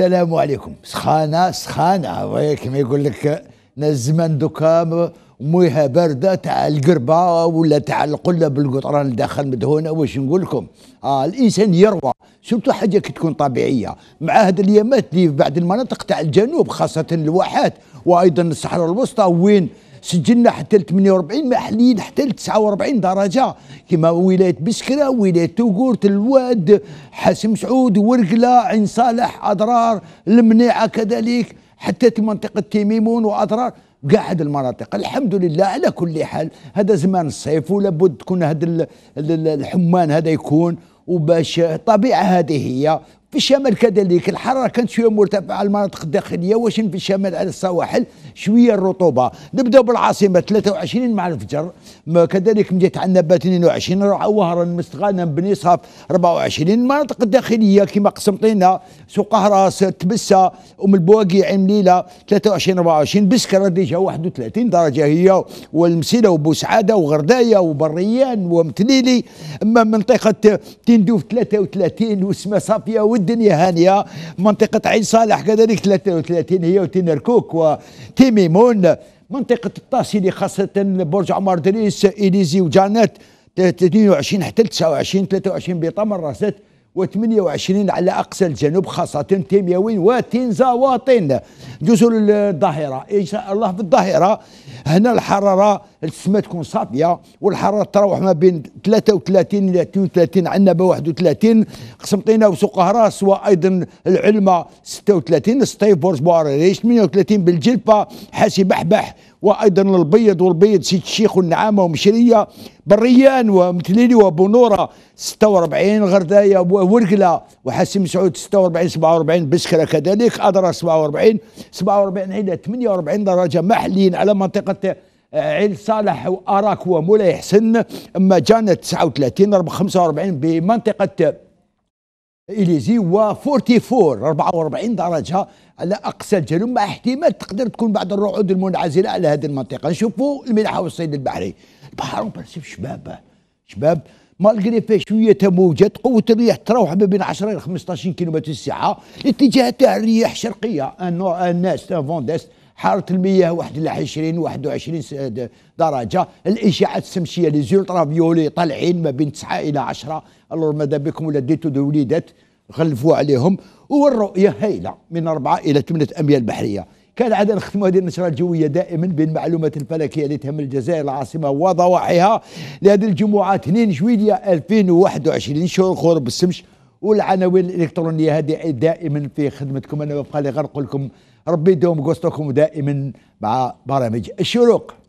السلام عليكم سخانه سخانه كما يقول لك الزمان دوكا مويها بارده تاع القربه ولا تاع القله بالقطران الداخل مدهونه واش نقول لكم اه الانسان يروى سورتو حاجه كي تكون طبيعيه مع هاد اليامات اللي في بعض المناطق تاع الجنوب خاصه الواحات وايضا الصحراء الوسطى وين سجلنا حتى ل 48 محليين حتى ل 49 درجه كما ولايه بسكره ولايه توكورت الواد حاسم سعود ورقله عين صالح اضرار المنيعه كذلك حتى منطقه تيميمون واضرار كاع هذه المناطق الحمد لله على كل حال هذا زمان الصيف ولابد تكون هذا الحمان هذا يكون وباش طبيعه هذه هي في الشمال كذلك الحرارة كانت شوية مرتفعة المناطق الداخلية وشن في الشمال على السواحل شوية الرطوبة نبدأ بالعاصمة 23 مع الفجر كذلك من جهة عنابة 22 وهران مستغانا بني صاف 24 المناطق الداخلية كما قسمطينة سوق هراس تبسة أم البواقي عين ليلة 23 24 بسكرة ديجا 31 درجة هي والمسيلة وبوسعادة وغرداية وبريان ومتليلي أما منطقة تندوف 33 وسما صافية والدنيا هانيه منطقه عين صالح كذلك 33 هي وتنركوك وتيميمون منطقه الطاسيلي خاصه برج عمر دريس اليزي وجانات 22 حتى 29 23 بيطا من راست و28 على اقصى الجنوب خاصه تيمياوين وتنزاواطين جزر الظاهره ان شاء الله في الظاهره هنا الحراره السماء تكون صافيه والحراره تروح ما بين 33 الى 32 عنبه 31 قسمطينه وسوق هراس وايضا العلمه 36 سطيف بورس بواريريش 38 بالجلبه حاسي بحبح وايضا البيض والبيض سيد الشيخ والنعامه ومشريه بريان ومتليلي وبنوره 46 غردايه ورقله وحاسم مسعود 46 47 بسكره كذلك ادرا 47 47 عيله 48 درجه محليين على منطقه آه، عيل صالح واراك ومولاي حسن اما جانا 39 45 بمنطقه اليزي و 44 44 درجه على اقصى الجنوب مع احتمال تقدر تكون بعض الرعود المنعزله على هذه المنطقه نشوفوا الملحه والصيد البحري البحر برسيف شباب شباب مالغري فيه شويه موجات قوه الرياح تروح ما بين 10 الى 15 كيلومتر في الساعه الاتجاه تاع الرياح شرقيه ناس الناس فونديست حارة المياه 21 21 درجة الإشعاعات الشمسية لي زولترا فيولي طالعين ما بين 9 إلى 10 الور ماذا بكم ولا ولاديتو وليدات غلفوا عليهم والرؤية هائلة من 4 إلى 8 أميال بحرية كان عاد نختموا هذه النشرة الجوية دائما بالمعلومات الفلكية اللي تهم الجزائر العاصمة وضواحيها لهذه الجمعة 2 جويلية 2021 شهور غروب الشمس والعناوين الالكترونيه هذه دائما في خدمتكم انا ببقى لي غير لكم ربي يدوم قوسطكم دائما مع برامج الشروق